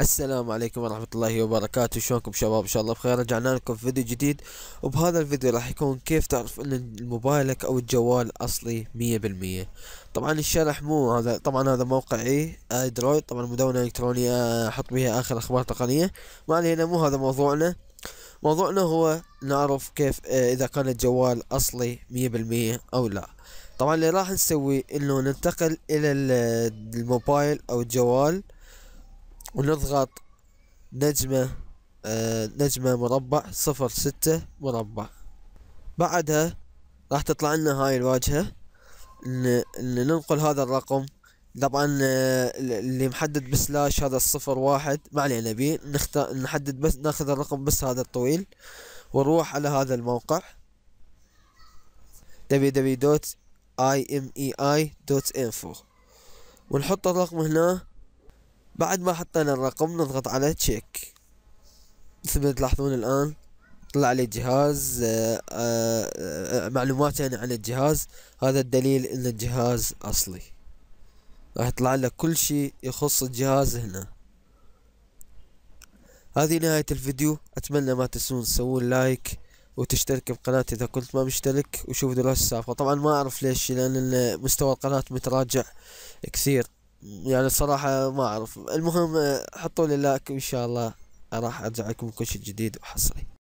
السلام عليكم ورحمة الله وبركاته شلونكم شباب ان شاء الله بخير رجعنا لكم في فيديو جديد وبهذا الفيديو راح يكون كيف تعرف ان موبايلك او الجوال اصلي مية بالمية طبعا الشرح مو هذا طبعا هذا موقعي ادرويد طبعا مدونة الكترونية احط بها اخر اخبار تقنية ما علينا مو هذا موضوعنا موضوعنا هو نعرف كيف آه، اذا كان الجوال اصلي مية بالمية او لا طبعا اللي راح نسوي انه ننتقل الى الموبايل او الجوال ونضغط نجمة آه، نجمة مربع صفر ستة مربع بعدها راح تطلع لنا هاي الواجهة ننقل هذا الرقم طبعا آه، اللي محدد بسلاش هذا الصفر واحد ما علينا بيه نختار نحدد بس ناخذ الرقم بس هذا الطويل ونروح على هذا الموقع www.imei.info ونحط الرقم هنا بعد ما حطينا الرقم نضغط على تشيك مثل ما تلاحظون الآن طلع لي الجهاز آه، آه، آه، معلومات يعني عن الجهاز هذا الدليل أن الجهاز أصلي راح يطلع لك كل شيء يخص الجهاز هنا هذه نهاية الفيديو أتمنى ما تنسون تسوون لايك وتشترك بقناتي إذا كنت ما مشترك وشوف دروس السابقة طبعا ما أعرف ليش لأن مستوى القناة متراجع كثير يعني الصراحة ما اعرف المهم حطوا لي لايك وان شاء الله راح ارجع لكم كل شي جديد وحصري